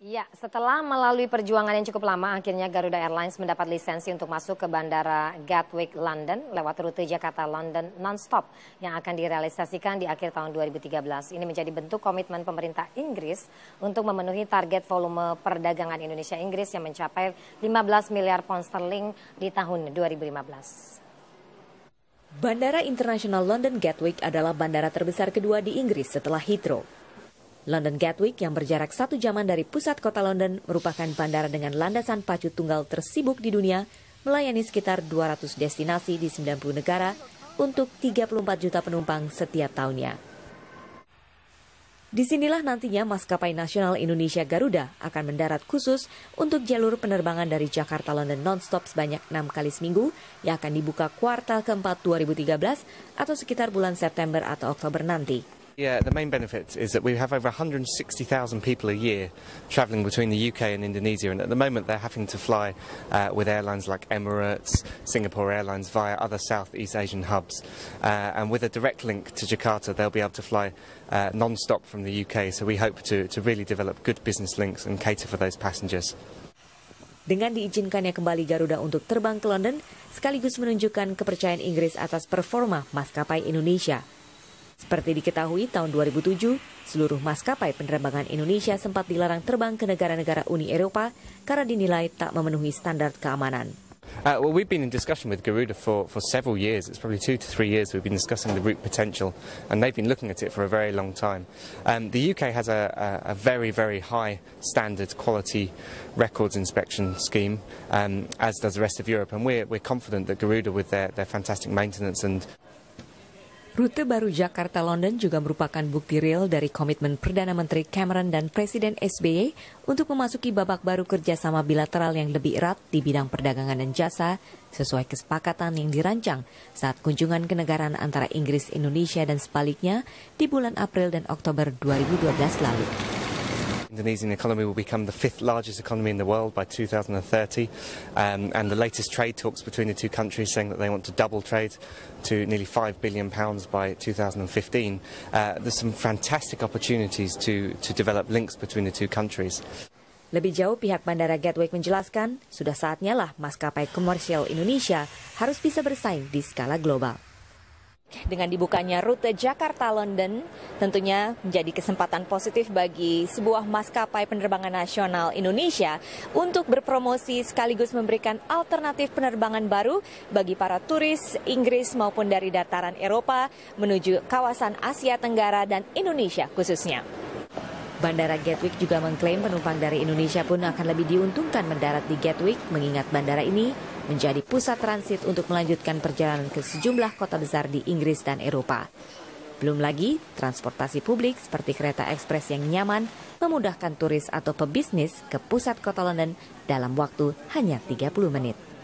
Ya, setelah melalui perjuangan yang cukup lama, akhirnya Garuda Airlines mendapat lisensi untuk masuk ke Bandara Gatwick, London, lewat rute Jakarta-London non-stop yang akan direalisasikan di akhir tahun 2013. Ini menjadi bentuk komitmen pemerintah Inggris untuk memenuhi target volume perdagangan Indonesia-Inggris yang mencapai 15 miliar pound sterling di tahun 2015. Bandara Internasional London Gatwick adalah bandara terbesar kedua di Inggris setelah Heathrow. London Gatwick yang berjarak satu jaman dari pusat kota London merupakan bandara dengan landasan pacu tunggal tersibuk di dunia, melayani sekitar 200 destinasi di 90 negara untuk 34 juta penumpang setiap tahunnya. Disinilah nantinya maskapai nasional Indonesia Garuda akan mendarat khusus untuk jalur penerbangan dari Jakarta London nonstop sebanyak 6 kali seminggu yang akan dibuka kuartal keempat 2013 atau sekitar bulan September atau Oktober nanti. Yeah, the main benefit is that we have over 160,000 people a year travelling between the UK and Indonesia, and at the moment they're having to fly uh, with airlines like Emirates, Singapore Airlines via other Southeast Asian hubs. Uh, and with a direct link to Jakarta, they'll be able to fly uh, non stop from the UK, so we hope to, to really develop good business links and cater for those passengers. Dengan diizinkannya kembali Garuda untuk terbang ke London, sekaligus menunjukkan kepercayaan Inggris atas performa maskapai Indonesia. Seperti diketahui, tahun 2007, seluruh maskapai penerbangan Indonesia sempat dilarang terbang ke negara-negara Uni Eropa karena dinilai tak memenuhi standar keamanan. Uh, well, we've been in discussion with Garuda for, for several years. It's probably two to three years we've been discussing the route potential, and they've been looking at it for a very long time. Um, the UK has a, a, a, very, very high standard quality records inspection scheme, um, as does the rest of Europe, and we're, we're confident that Garuda, with their, their fantastic maintenance and Rute baru Jakarta-London juga merupakan bukti real dari komitmen Perdana Menteri Cameron dan Presiden SBY untuk memasuki babak baru kerjasama bilateral yang lebih erat di bidang perdagangan dan jasa sesuai kesepakatan yang dirancang saat kunjungan kenegaraan antara Inggris, Indonesia, dan sebaliknya di bulan April dan Oktober 2012 lalu. Indonesian economy will become the fifth largest economy in the world by 2030, um, and the latest trade talks between the two countries saying that they want to double trade to nearly five billion pounds by 2015. Uh, there's some fantastic opportunities to to develop links between the two countries. Lebih jauh pihak Bandara Gatwick menjelaskan, sudah saatnya lah maskapai komersial Indonesia harus bisa bersaing di skala global. Dengan dibukanya rute Jakarta-London, tentunya menjadi kesempatan positif bagi sebuah maskapai penerbangan nasional Indonesia untuk berpromosi sekaligus memberikan alternatif penerbangan baru bagi para turis Inggris maupun dari dataran Eropa menuju kawasan Asia Tenggara dan Indonesia khususnya. Bandara Gatwick juga mengklaim penumpang dari Indonesia pun akan lebih diuntungkan mendarat di Gatwick mengingat bandara ini menjadi pusat transit untuk melanjutkan perjalanan ke sejumlah kota besar di Inggris dan Eropa. Belum lagi, transportasi publik seperti kereta ekspres yang nyaman memudahkan turis atau pebisnis ke pusat kota London dalam waktu hanya 30 menit.